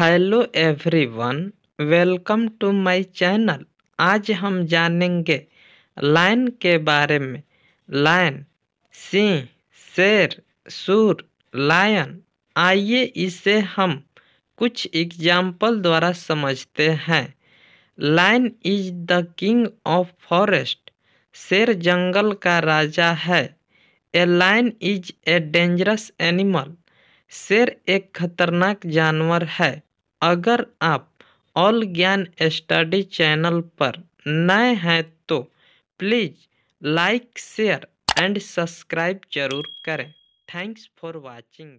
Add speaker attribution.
Speaker 1: hello everyone welcome to my channel आज हम जानेंगे लाइन के बारे में लाइन सिंह शेर सूर लायन आइए इसे हम कुछ एग्जाम्पल द्वारा समझते हैं lion is the king of forest शेर जंगल का राजा है a lion is a dangerous animal शेर एक खतरनाक जानवर है अगर आप ऑल ज्ञान स्टडी चैनल पर नए हैं तो please like share and subscribe जरूर करें थैंक्स फॉर वाचिंग